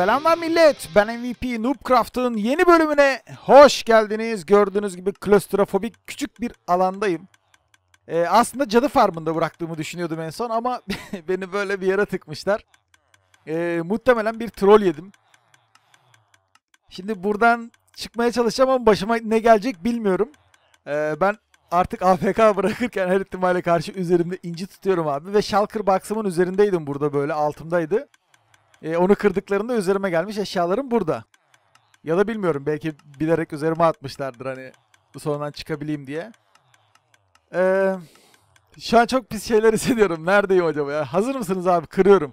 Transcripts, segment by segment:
Selamlar millet. Ben MVP Noobcraft'ın yeni bölümüne hoş geldiniz. Gördüğünüz gibi klostrofobik küçük bir alandayım. Ee, aslında cadı farmında bıraktığımı düşünüyordum en son ama beni böyle bir yere tıkmışlar. Ee, muhtemelen bir troll yedim. Şimdi buradan çıkmaya çalışacağım ama başıma ne gelecek bilmiyorum. Ee, ben artık AFK bırakırken her ihtimale karşı üzerimde inci tutuyorum abi. Ve Shulker Box'ımın üzerindeydim burada böyle altımdaydı. E, onu kırdıklarında üzerime gelmiş eşyalarım burada. Ya da bilmiyorum belki bilerek üzerime atmışlardır hani sonradan çıkabileyim diye. Ee, şu an çok pis şeyler hissediyorum. Neredeyim acaba ya? Hazır mısınız abi? Kırıyorum.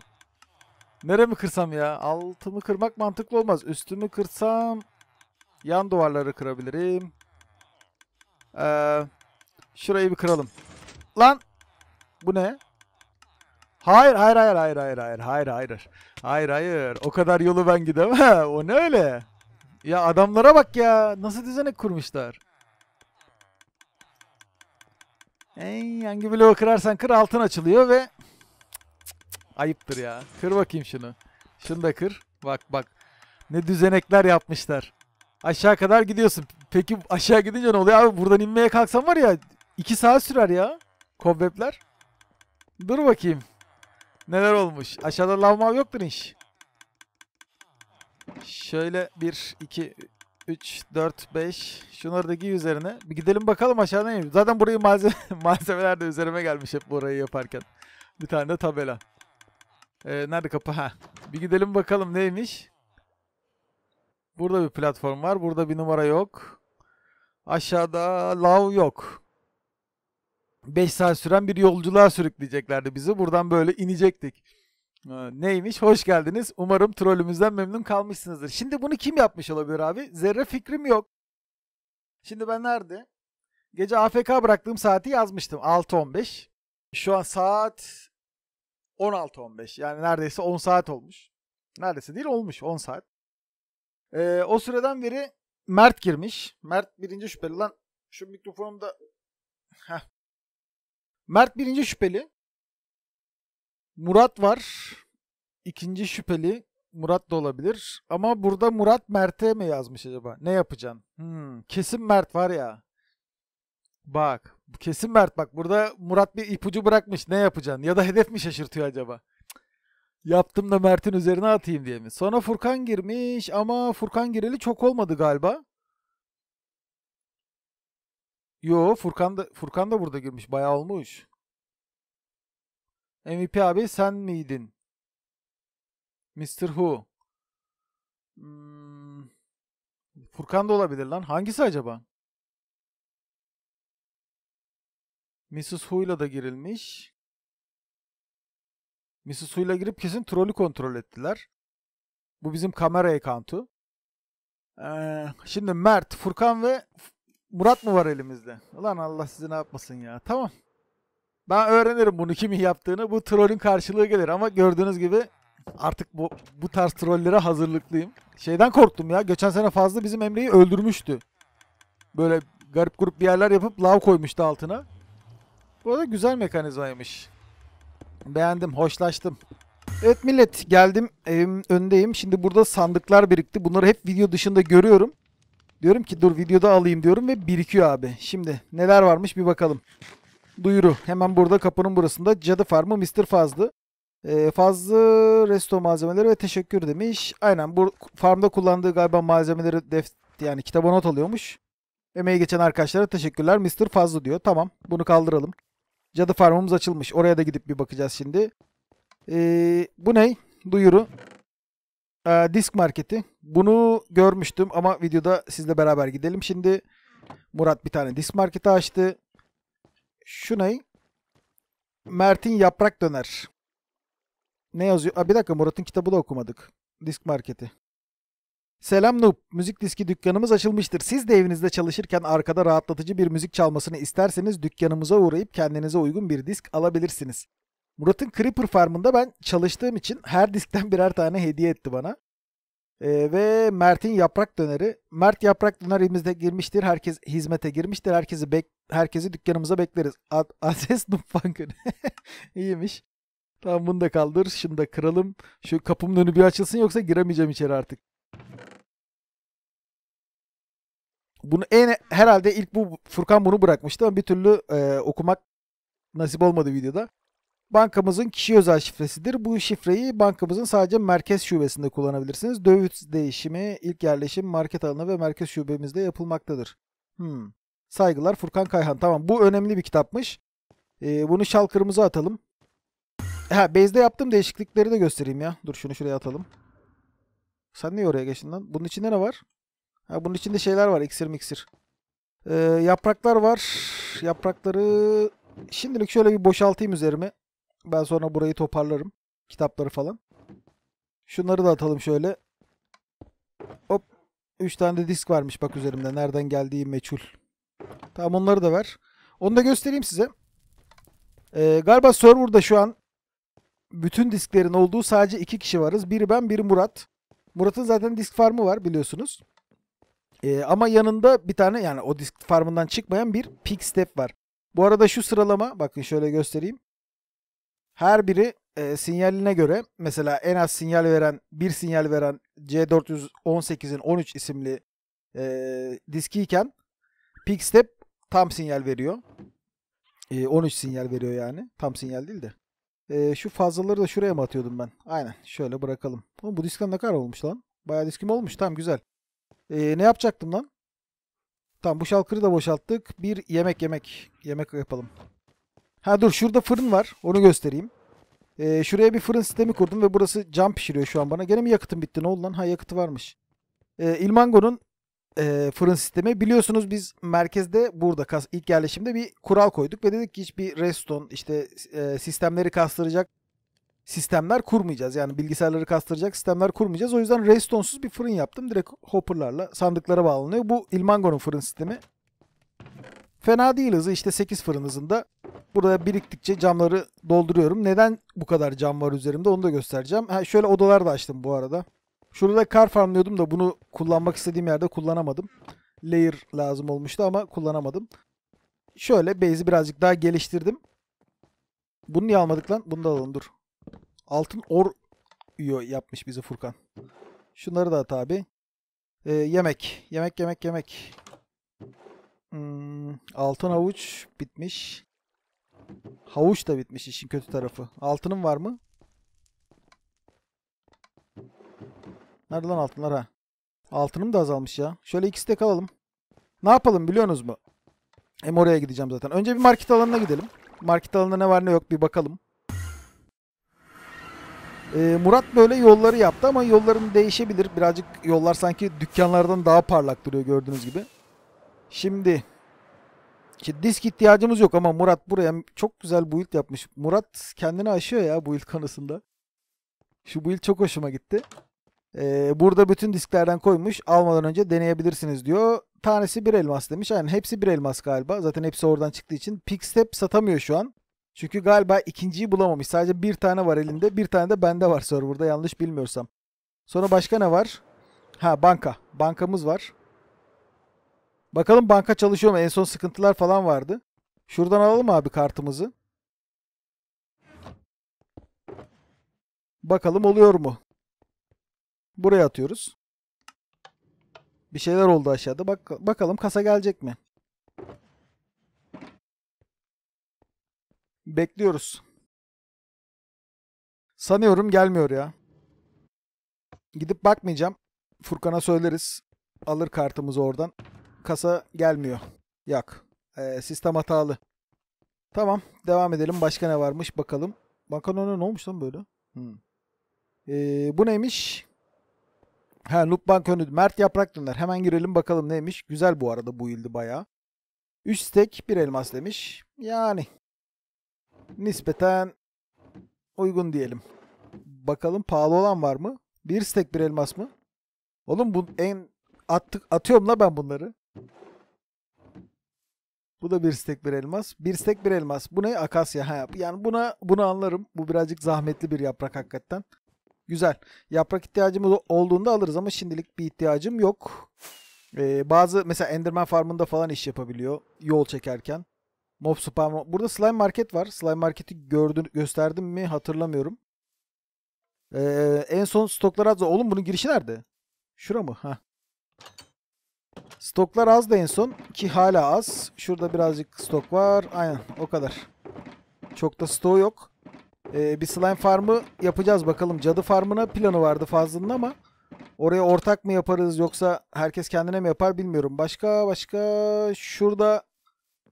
Nere mi kırsam ya? Altımı kırmak mantıklı olmaz. Üstümü kırsam yan duvarları kırabilirim. Ee, şurayı bir kıralım. Lan! Bu ne? Hayır hayır hayır hayır hayır hayır hayır hayır. Hayır hayır. O kadar yolu ben gidemem. o ne öyle? Ya adamlara bak ya. Nasıl düzenek kurmuşlar. Ey hangi bloğu kırarsan kır altın açılıyor ve ayıptır ya. Kır bakayım şunu. Şunu da kır. Bak bak. Ne düzenekler yapmışlar. Aşağı kadar gidiyorsun. Peki aşağı gidince ne oluyor? Abi buradan inmeye kalksam var ya 2 saat sürer ya. Kobwebler. Dur bakayım neler olmuş. Aşağıda lav yoktur inş. Şöyle 1, 2, 3, 4, 5. Şunları üzerine. Bir gidelim bakalım aşağıda neymiş. Zaten burayı malzeme, malzemeler de üzerime gelmiş hep burayı yaparken. Bir tane de tabela. Ee, nerede kapı? Ha. Bir gidelim bakalım neymiş. Burada bir platform var. Burada bir numara yok. Aşağıda lav yok. 5 saat süren bir yolculuğa sürükleyeceklerdi bizi. Buradan böyle inecektik. Ee, neymiş? Hoş geldiniz. Umarım trolümüzden memnun kalmışsınızdır. Şimdi bunu kim yapmış olabilir abi? Zerre fikrim yok. Şimdi ben nerede? Gece AFK bıraktığım saati yazmıştım. 6.15. Şu an saat 16.15. Yani neredeyse 10 saat olmuş. Neredeyse değil olmuş 10 saat. Ee, o süreden beri Mert girmiş. Mert birinci şüpheli lan. Şu mikrofonum da Heh, Mert birinci şüpheli. Murat var. İkinci şüpheli. Murat da olabilir. Ama burada Murat Mert'e mi yazmış acaba? Ne yapacaksın? Hmm, kesin Mert var ya. Bak. Kesin Mert bak. Burada Murat bir ipucu bırakmış. Ne yapacaksın? Ya da hedef mi şaşırtıyor acaba? Yaptım da Mert'in üzerine atayım diye mi? Sonra Furkan girmiş ama Furkan gireli çok olmadı galiba. Yo Furkan da, Furkan da burada girmiş. Bayağı olmuş. MVP abi sen miydin? Mr. Who. Hmm. Furkan da olabilir lan. Hangisi acaba? Mrs. Who'yla da girilmiş. Mrs. Who'yla girip kesin trolü kontrol ettiler. Bu bizim kamera ekantı. Ee, şimdi Mert, Furkan ve Murat mı var elimizde? Ulan Allah sizi ne yapmasın ya. Tamam. Ben öğrenirim bunu kimin yaptığını. Bu trollün karşılığı gelir ama gördüğünüz gibi artık bu, bu tarz trollere hazırlıklıyım. Şeyden korktum ya. Geçen sene fazla bizim Emre'yi öldürmüştü. Böyle garip grup bir yerler yapıp lav koymuştu altına. Bu arada güzel mekanizmaymış. Beğendim, hoşlaştım. Evet millet geldim evimin önündeyim. Şimdi burada sandıklar birikti. Bunları hep video dışında görüyorum. Diyorum ki dur videoda alayım diyorum ve birikiyor abi. Şimdi neler varmış bir bakalım. Duyuru. Hemen burada kapının burasında Cadı Farmı Mr. Fazlı. E, ee, fazla resto malzemeleri ve teşekkür demiş. Aynen bu farmda kullandığı galiba malzemeleri def yani kitaba not alıyormuş. Emeği geçen arkadaşlara teşekkürler. Mr. Fazlı diyor. Tamam bunu kaldıralım. Cadı farmımız açılmış. Oraya da gidip bir bakacağız şimdi. E, bu ne? Duyuru e, disk marketi. Bunu görmüştüm ama videoda sizle beraber gidelim. Şimdi Murat bir tane disk marketi açtı. Şu ne? Mert'in yaprak döner. Ne yazıyor? Aa, bir dakika Murat'ın kitabı da okumadık. Disk marketi. Selam Noob. Müzik diski dükkanımız açılmıştır. Siz de evinizde çalışırken arkada rahatlatıcı bir müzik çalmasını isterseniz dükkanımıza uğrayıp kendinize uygun bir disk alabilirsiniz. Murat'ın Creeper Farm'ında ben çalıştığım için her diskten birer tane hediye etti bana. Ee, ve Mert'in yaprak döneri. Mert yaprak döner elimizde girmiştir. Herkes hizmete girmiştir. Herkesi bek herkesi dükkanımıza bekleriz. Ad adres Numpfankın. İyiymiş. Tamam bunu da kaldır. Şunu da kıralım. Şu kapımın önü bir açılsın yoksa giremeyeceğim içeri artık. Bunu en herhalde ilk bu Furkan bunu bırakmıştı ama bir türlü e, okumak nasip olmadı videoda bankamızın kişi özel şifresidir. Bu şifreyi bankamızın sadece merkez şubesinde kullanabilirsiniz. Döviz değişimi, ilk yerleşim, market alanı ve merkez şubemizde yapılmaktadır. Hmm. Saygılar Furkan Kayhan. Tamam bu önemli bir kitapmış. Ee, bunu şal kırmızı atalım. Ha base'de yaptığım değişiklikleri de göstereyim ya. Dur şunu şuraya atalım. Sen niye oraya geçtin lan? Bunun içinde ne var? Ha bunun içinde şeyler var. İksir miksir. Ee, yapraklar var. Yaprakları şimdilik şöyle bir boşaltayım üzerime. Ben sonra burayı toparlarım. Kitapları falan. Şunları da atalım şöyle. Hop. üç tane de disk varmış bak üzerimde. Nereden geldiği meçhul. Tamam onları da ver. Onu da göstereyim size. Ee, galiba serverda şu an bütün disklerin olduğu sadece iki kişi varız. Biri ben, biri Murat. Murat'ın zaten disk farmı var biliyorsunuz. Ee, ama yanında bir tane yani o disk farmından çıkmayan bir pick step var. Bu arada şu sıralama bakın şöyle göstereyim. Her biri e, sinyaline göre mesela en az sinyal veren, bir sinyal veren C418'in 13 isimli e, diskiyken Pikstep tam sinyal veriyor. E, 13 sinyal veriyor yani. Tam sinyal değil de. E, şu fazlaları da şuraya mı atıyordum ben? Aynen. Şöyle bırakalım. Oğlum, bu diskem ne kadar olmuş lan? Bayağı diskim olmuş. Tamam güzel. E, ne yapacaktım lan? Tamam bu şalkırı da boşalttık. Bir yemek yemek. Yemek yapalım. Ha dur şurada fırın var. Onu göstereyim. Ee, şuraya bir fırın sistemi kurdum ve burası cam pişiriyor şu an bana. Gene mi yakıtım bitti? Ne oldu lan? Ha yakıtı varmış. Ee, Ilmango'nun e, fırın sistemi. Biliyorsunuz biz merkezde burada ilk yerleşimde bir kural koyduk ve dedik ki hiçbir reston işte e, sistemleri kastıracak sistemler kurmayacağız. Yani bilgisayarları kastıracak sistemler kurmayacağız. O yüzden restonsuz bir fırın yaptım. Direkt hopperlarla sandıklara bağlanıyor. Bu Ilmango'nun fırın sistemi. Fena değil hızı işte 8 fırın hızında. Burada biriktikçe camları dolduruyorum. Neden bu kadar cam var üzerimde onu da göstereceğim. Ha, şöyle odalar da açtım bu arada. Şurada kar farmlıyordum da bunu kullanmak istediğim yerde kullanamadım. Layer lazım olmuştu ama kullanamadım. Şöyle base'i birazcık daha geliştirdim. Bunu niye almadık lan? Bunu da alalım dur. Altın or yapmış bizi Furkan. Şunları da at abi. Ee, yemek. Yemek yemek yemek. Hmm, altın avuç bitmiş. Havuç da bitmiş işin kötü tarafı. Altının var mı? Nerede lan altınlar ha? Altınım da azalmış ya. Şöyle ikisi de kalalım. Ne yapalım biliyorsunuz mu? Hem oraya gideceğim zaten. Önce bir market alanına gidelim. Market alanında ne var ne yok bir bakalım. Ee, Murat böyle yolları yaptı ama yolların değişebilir. Birazcık yollar sanki dükkanlardan daha parlak duruyor gördüğünüz gibi. Şimdi işte disk ihtiyacımız yok ama Murat buraya çok güzel build yapmış. Murat kendini aşıyor ya build konusunda. Şu build çok hoşuma gitti. Ee, burada bütün disklerden koymuş. Almadan önce deneyebilirsiniz diyor. Tanesi bir elmas demiş. Yani hepsi bir elmas galiba. Zaten hepsi oradan çıktığı için. Pixtep satamıyor şu an. Çünkü galiba ikinciyi bulamamış. Sadece bir tane var elinde. Bir tane de bende var serverda yanlış bilmiyorsam. Sonra başka ne var? Ha banka. Bankamız var. Bakalım banka çalışıyor mu? En son sıkıntılar falan vardı. Şuradan alalım abi kartımızı. Bakalım oluyor mu? Buraya atıyoruz. Bir şeyler oldu aşağıda. Bak bakalım kasa gelecek mi? Bekliyoruz. Sanıyorum gelmiyor ya. Gidip bakmayacağım. Furkan'a söyleriz. Alır kartımızı oradan kasa gelmiyor. Yak. Ee, sistem hatalı. Tamam. Devam edelim. Başka ne varmış bakalım. Bankanone ne olmuş lan böyle? Hmm. Ee, bu neymiş? Ha Loop Bank önü. Mert Yaprak Döner. Hemen girelim bakalım neymiş. Güzel bu arada bu yıldı bayağı. 3 stek 1 elmas demiş. Yani nispeten uygun diyelim. Bakalım pahalı olan var mı? 1 stek 1 elmas mı? Oğlum bu en attık atıyorum la ben bunları. Bu da bir stek bir elmas. Bir stek bir elmas. Bu ne? Akasya. Ha, yani buna bunu anlarım. Bu birazcık zahmetli bir yaprak hakikaten. Güzel. Yaprak ihtiyacımız olduğunda alırız ama şimdilik bir ihtiyacım yok. Ee, bazı mesela Enderman Farm'ında falan iş yapabiliyor yol çekerken. Mob spam. Burada slime market var. Slime marketi gördün, gösterdim mi hatırlamıyorum. Ee, en son stoklar az. Oğlum bunun girişi nerede? Şura mı? Ha. Stoklar az da en son ki hala az. Şurada birazcık stok var. Aynen o kadar. Çok da stoğu yok. Ee, bir slime farmı yapacağız bakalım. Cadı farmına planı vardı fazlının ama oraya ortak mı yaparız yoksa herkes kendine mi yapar bilmiyorum. Başka başka şurada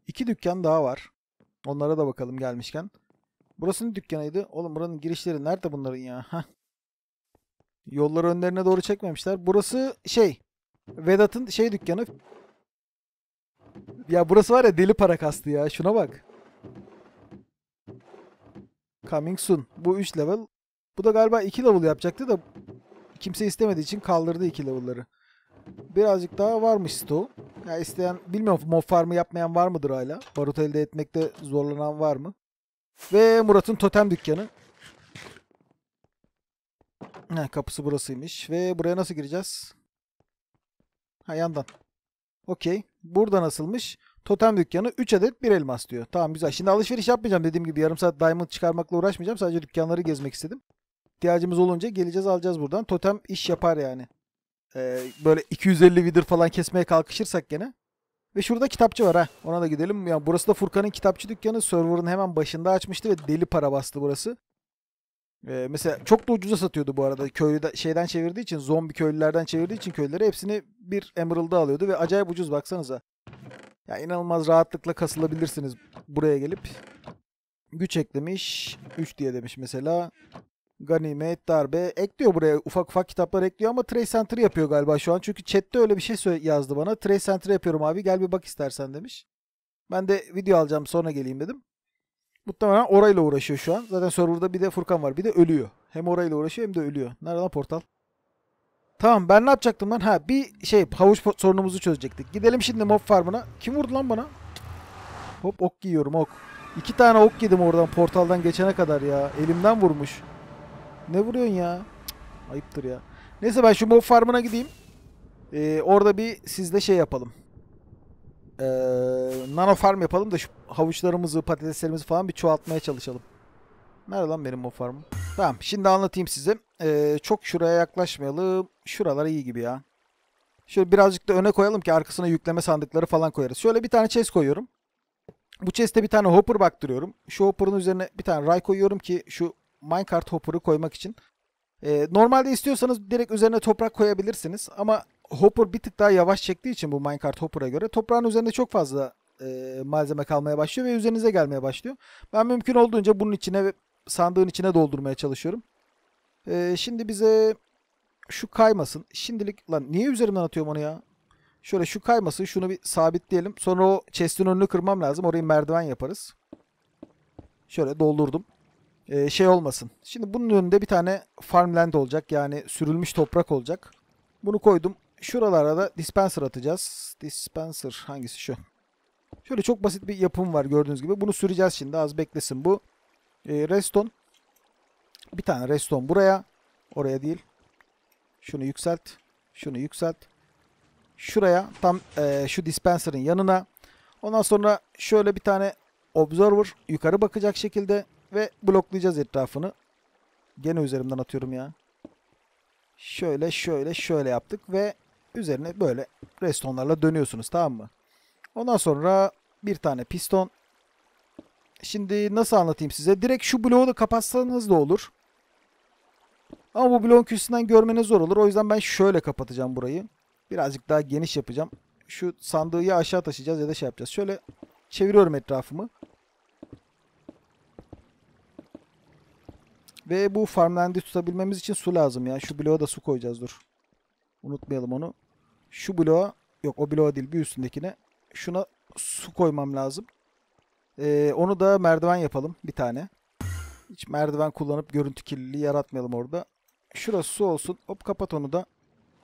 iki dükkan daha var. Onlara da bakalım gelmişken. Burasının dükkanıydı. Oğlum buranın girişleri nerede bunların ya? Heh. Yolları önlerine doğru çekmemişler. Burası şey Vedat'ın şey dükkanı. Ya burası var ya deli para kastı ya. Şuna bak. Coming soon. Bu 3 level. Bu da galiba 2 level yapacaktı da kimse istemediği için kaldırdı 2 level'ları. Birazcık daha varmış stoğu. Ya isteyen bilmiyorum mob farmı yapmayan var mıdır hala? Barut elde etmekte zorlanan var mı? Ve Murat'ın totem dükkanı. Heh, kapısı burasıymış. Ve buraya nasıl gireceğiz? Ha yandan. Okey. Burada nasılmış? Totem dükkanı 3 adet 1 elmas diyor. Tamam güzel. Şimdi alışveriş yapmayacağım dediğim gibi. Yarım saat diamond çıkarmakla uğraşmayacağım. Sadece dükkanları gezmek istedim. İhtiyacımız olunca geleceğiz alacağız buradan. Totem iş yapar yani. Ee, böyle 250 vidir falan kesmeye kalkışırsak gene. Ve şurada kitapçı var ha. Ona da gidelim. Yani burası da Furkan'ın kitapçı dükkanı. Server'ın hemen başında açmıştı ve deli para bastı burası. Ee, mesela çok da ucuza satıyordu bu arada. Köylüden şeyden çevirdiği için, zombi köylülerden çevirdiği için köylülere hepsini bir Emerald'da alıyordu ve acayip ucuz baksanıza. Ya inanılmaz rahatlıkla kasılabilirsiniz buraya gelip. Güç eklemiş. 3 diye demiş mesela. Ganimet, darbe. Ekliyor buraya ufak ufak kitaplar ekliyor ama Trace Center yapıyor galiba şu an. Çünkü chatte öyle bir şey yazdı bana. Trace Center yapıyorum abi gel bir bak istersen demiş. Ben de video alacağım sonra geleyim dedim. Muhtemelen orayla uğraşıyor şu an. Zaten serverda bir de Furkan var. Bir de ölüyor. Hem orayla uğraşıyor hem de ölüyor. Nereden portal? Tamam ben ne yapacaktım ben Ha bir şey havuç sorunumuzu çözecektik. Gidelim şimdi mob farmına. Kim vurdu lan bana? Hop ok yiyorum ok. İki tane ok yedim oradan portaldan geçene kadar ya. Elimden vurmuş. Ne vuruyorsun ya? Cık, ayıptır ya. Neyse ben şu mob farmına gideyim. Ee, orada bir sizde şey yapalım e, nano farm yapalım da şu havuçlarımızı, patateslerimizi falan bir çoğaltmaya çalışalım. Nerede lan benim o farmım? Tamam şimdi anlatayım size. E, çok şuraya yaklaşmayalım. Şuralar iyi gibi ya. Şöyle birazcık da öne koyalım ki arkasına yükleme sandıkları falan koyarız. Şöyle bir tane chest koyuyorum. Bu chest'e bir tane hopper baktırıyorum. Şu hopper'ın üzerine bir tane ray koyuyorum ki şu minecart hopper'ı koymak için. Ee, normalde istiyorsanız direkt üzerine toprak koyabilirsiniz. Ama Hopper bir tık daha yavaş çektiği için bu minecart Hopper'a göre toprağın üzerinde çok fazla e, malzeme kalmaya başlıyor ve üzerinize gelmeye başlıyor. Ben mümkün olduğunca bunun içine sandığın içine doldurmaya çalışıyorum. E, şimdi bize şu kaymasın. Şimdilik lan niye üzerimden atıyorum onu ya? Şöyle şu kaymasın şunu bir sabitleyelim. Sonra o chest'in önünü kırmam lazım. Orayı merdiven yaparız. Şöyle doldurdum. Ee, şey olmasın. Şimdi bunun önünde bir tane farmland olacak. Yani sürülmüş toprak olacak. Bunu koydum. Şuralara da dispenser atacağız. Dispenser hangisi şu? Şöyle çok basit bir yapım var gördüğünüz gibi. Bunu süreceğiz şimdi. Az beklesin bu. E, ee, reston. Bir tane reston buraya. Oraya değil. Şunu yükselt. Şunu yükselt. Şuraya. Tam e, şu dispenser'ın yanına. Ondan sonra şöyle bir tane observer yukarı bakacak şekilde ve bloklayacağız etrafını. Gene üzerimden atıyorum ya. Şöyle şöyle şöyle yaptık ve Üzerine böyle restonlarla dönüyorsunuz tamam mı? Ondan sonra bir tane piston. Şimdi nasıl anlatayım size? Direkt şu bloğu da kapatsanız da olur. Ama bu bloğun köşesinden görmeniz zor olur. O yüzden ben şöyle kapatacağım burayı. Birazcık daha geniş yapacağım. Şu sandığı ya aşağı taşıyacağız ya da şey yapacağız. Şöyle çeviriyorum etrafımı. Ve bu farmland'i tutabilmemiz için su lazım ya. Şu bloğa da su koyacağız dur. Unutmayalım onu şu bloğa yok o bloğa değil bir üstündekine şuna su koymam lazım. Ee, onu da merdiven yapalım bir tane. Hiç merdiven kullanıp görüntü kirliliği yaratmayalım orada. Şurası su olsun. Hop kapat onu da.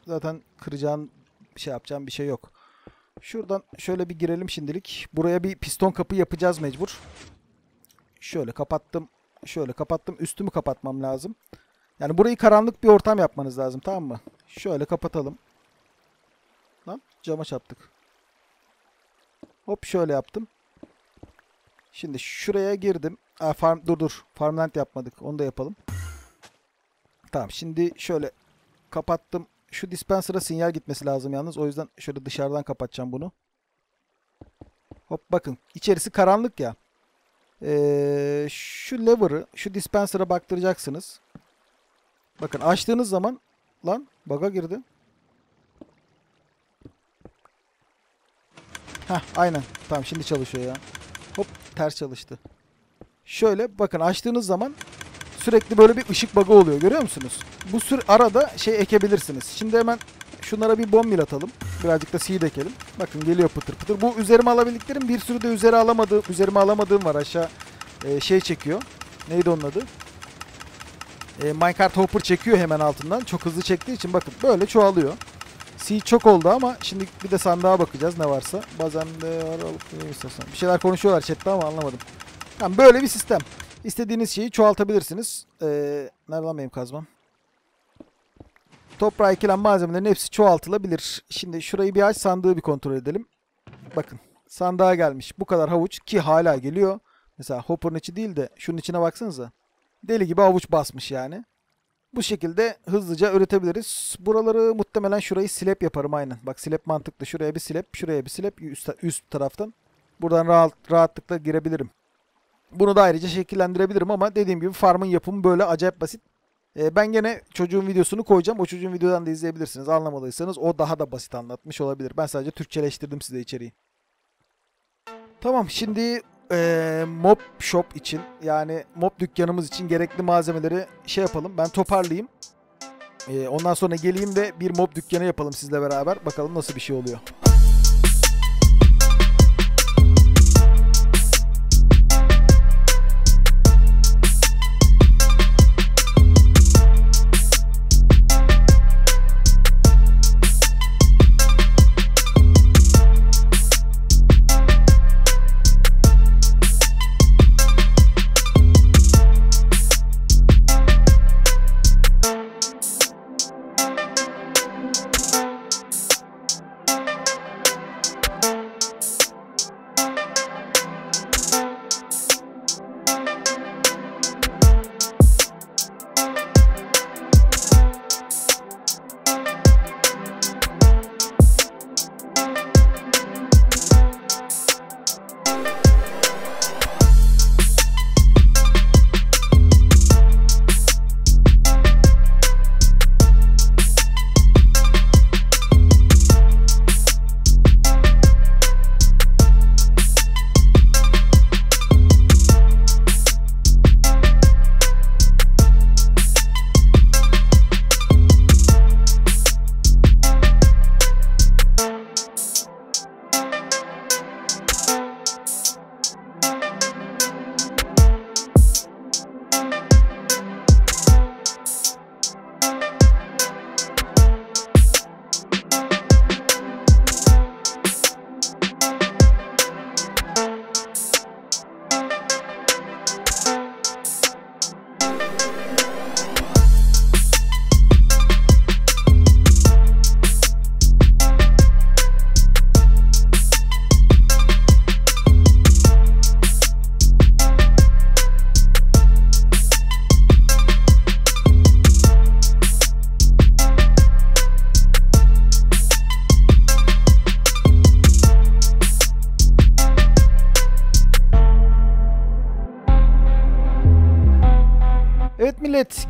Zaten kıracağın bir şey yapacağım bir şey yok. Şuradan şöyle bir girelim şimdilik. Buraya bir piston kapı yapacağız mecbur. Şöyle kapattım. Şöyle kapattım. Üstümü kapatmam lazım. Yani burayı karanlık bir ortam yapmanız lazım tamam mı? Şöyle kapatalım. Lan cama çarptık. Hop şöyle yaptım. Şimdi şuraya girdim. Aa, farm, dur dur. Farmland yapmadık. Onu da yapalım. Tamam şimdi şöyle kapattım. Şu dispenser'a sinyal gitmesi lazım yalnız. O yüzden şöyle dışarıdan kapatacağım bunu. Hop bakın. içerisi karanlık ya. Ee, şu lever'ı şu dispenser'a baktıracaksınız. Bakın açtığınız zaman lan baga girdi. Heh aynen. Tamam şimdi çalışıyor ya. Hop ters çalıştı. Şöyle bakın açtığınız zaman sürekli böyle bir ışık bug'ı oluyor görüyor musunuz? Bu sür arada şey ekebilirsiniz. Şimdi hemen şunlara bir bombil atalım. Birazcık da seed ekelim. Bakın geliyor pıtır pıtır. Bu üzerime alabildiklerim bir sürü de üzeri alamadığım, üzerime alamadığım var aşağı e, şey çekiyor. Neydi onun adı? E, minecart hopper çekiyor hemen altından. Çok hızlı çektiği için bakın böyle çoğalıyor. C çok oldu ama şimdi bir de sandığa bakacağız ne varsa. Bazen de var alıp istersen. Bir şeyler konuşuyorlar chatte ama anlamadım. Yani böyle bir sistem. İstediğiniz şeyi çoğaltabilirsiniz. Ee, nereden benim kazmam? Toprağa ekilen malzemelerin hepsi çoğaltılabilir. Şimdi şurayı bir aç sandığı bir kontrol edelim. Bakın sandığa gelmiş bu kadar havuç ki hala geliyor. Mesela hopper'ın içi değil de şunun içine baksanıza. Deli gibi havuç basmış yani. Bu şekilde hızlıca üretebiliriz. Buraları muhtemelen şurayı silep yaparım aynen. Bak silep mantıklı. Şuraya bir silep, şuraya bir silep üst, üst taraftan. Buradan rahat, rahatlıkla girebilirim. Bunu da ayrıca şekillendirebilirim ama dediğim gibi farmın yapımı böyle acayip basit. Ee, ben gene çocuğun videosunu koyacağım. O çocuğun videodan da izleyebilirsiniz. Anlamadıysanız o daha da basit anlatmış olabilir. Ben sadece Türkçeleştirdim size içeriği. Tamam şimdi e, mob shop için yani mob dükkanımız için gerekli malzemeleri şey yapalım. Ben toparlayayım. E, ondan sonra geleyim ve bir mob dükkanı yapalım sizle beraber. Bakalım nasıl bir şey oluyor.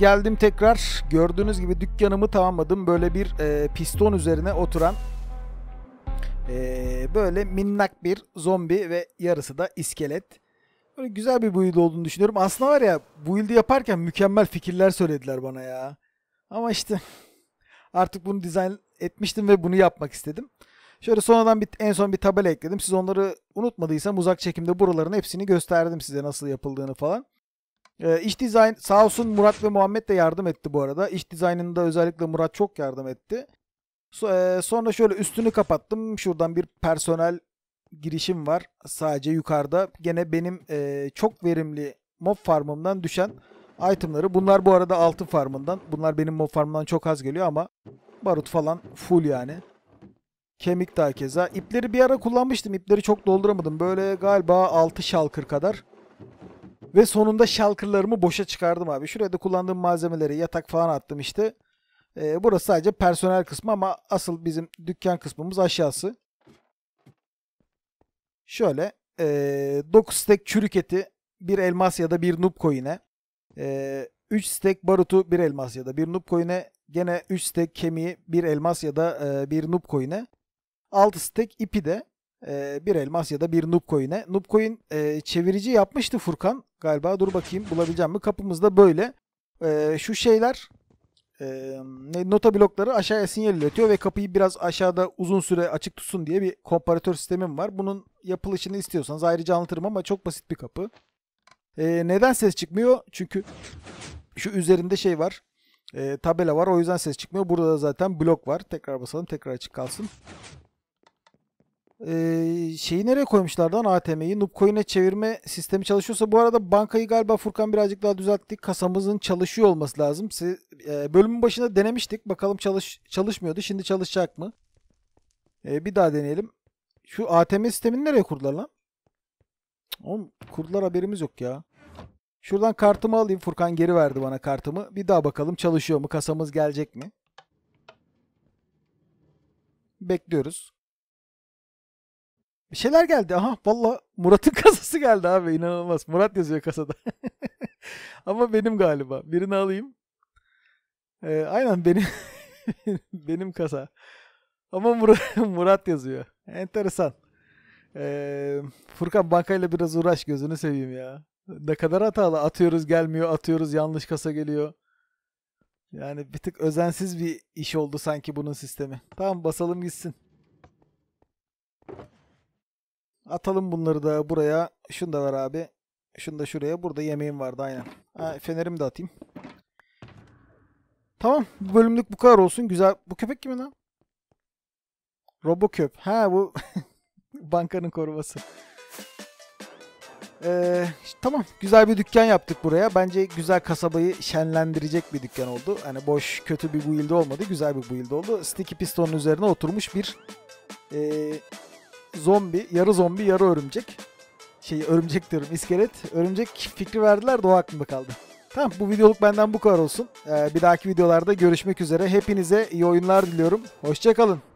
geldim tekrar. Gördüğünüz gibi dükkanımı tamamladım. Böyle bir e, piston üzerine oturan e, böyle minnak bir zombi ve yarısı da iskelet. Böyle güzel bir build olduğunu düşünüyorum. Aslında var ya build'i yaparken mükemmel fikirler söylediler bana ya. Ama işte artık bunu dizayn etmiştim ve bunu yapmak istedim. Şöyle sonradan bir, en son bir tabela ekledim. Siz onları unutmadıysam uzak çekimde buraların hepsini gösterdim size nasıl yapıldığını falan. Ee, iş dizayn sağ olsun Murat ve Muhammed de yardım etti bu arada. İş dizaynında özellikle Murat çok yardım etti. So, e, sonra şöyle üstünü kapattım. Şuradan bir personel girişim var. Sadece yukarıda gene benim e, çok verimli mob farmımdan düşen itemları. Bunlar bu arada altın farmından. Bunlar benim mob farmından çok az geliyor ama barut falan full yani. Kemik daha keza. İpleri bir ara kullanmıştım. İpleri çok dolduramadım. Böyle galiba 6 şalkır kadar. Ve sonunda şalkırlarımı boşa çıkardım abi. Şuraya da kullandığım malzemeleri yatak falan attım işte. E, burası sadece personel kısmı ama asıl bizim dükkan kısmımız aşağısı. Şöyle e, 9 stack çürük eti, bir elmas ya da bir noob coin'e. E, ee, 3 stack barutu, bir elmas ya da bir noob coin'e. Gene 3 stack kemiği, bir elmas ya da e, bir noob coin'e. 6 stack ipi de e, bir elmas ya da bir noob coin'e. Noob coin e, çevirici yapmıştı Furkan galiba. Dur bakayım bulabileceğim mi? Kapımızda böyle. E, şu şeyler e, nota blokları aşağıya sinyal iletiyor ve kapıyı biraz aşağıda uzun süre açık tutsun diye bir komparatör sistemim var. Bunun yapılışını istiyorsanız ayrıca anlatırım ama çok basit bir kapı. E, neden ses çıkmıyor? Çünkü şu üzerinde şey var. E, tabela var. O yüzden ses çıkmıyor. Burada da zaten blok var. Tekrar basalım. Tekrar açık kalsın. Ee, şeyi nereye koymuşlardı lan ATM'yi? Nubcoin'e çevirme sistemi çalışıyorsa bu arada bankayı galiba Furkan birazcık daha düzeltti. Kasamızın çalışıyor olması lazım. Siz, e, bölümün başında denemiştik. Bakalım çalış çalışmıyordu. Şimdi çalışacak mı? E, bir daha deneyelim. Şu ATM sistemini nereye kurdular lan? Oğlum kurdular haberimiz yok ya. Şuradan kartımı alayım. Furkan geri verdi bana kartımı. Bir daha bakalım çalışıyor mu? Kasamız gelecek mi? Bekliyoruz. Bir şeyler geldi. Aha valla Murat'ın kasası geldi abi inanılmaz. Murat yazıyor kasada. Ama benim galiba. Birini alayım. Ee, aynen benim benim kasa. Ama Murat, Murat yazıyor. Enteresan. Ee, Furkan bankayla biraz uğraş gözünü seveyim ya. Ne kadar hatalı. Atıyoruz gelmiyor, atıyoruz yanlış kasa geliyor. Yani bir tık özensiz bir iş oldu sanki bunun sistemi. Tamam basalım gitsin. Atalım bunları da buraya. Şunu da ver abi. Şunu da şuraya. Burada yemeğim vardı aynen. Ha, fenerimi de atayım. Tamam. Bu bölümlük bu kadar olsun. Güzel. Bu köpek kimin lan? Roboköp. Ha bu bankanın koruması. Ee, tamam. Güzel bir dükkan yaptık buraya. Bence güzel kasabayı şenlendirecek bir dükkan oldu. Hani boş kötü bir build olmadı. Güzel bir build oldu. Sticky pistonun üzerine oturmuş bir e, zombi, yarı zombi, yarı örümcek. Şey örümcek diyorum, iskelet. Örümcek fikri verdiler de o aklımda kaldı. Tamam bu videoluk benden bu kadar olsun. Ee, bir dahaki videolarda görüşmek üzere. Hepinize iyi oyunlar diliyorum. Hoşçakalın.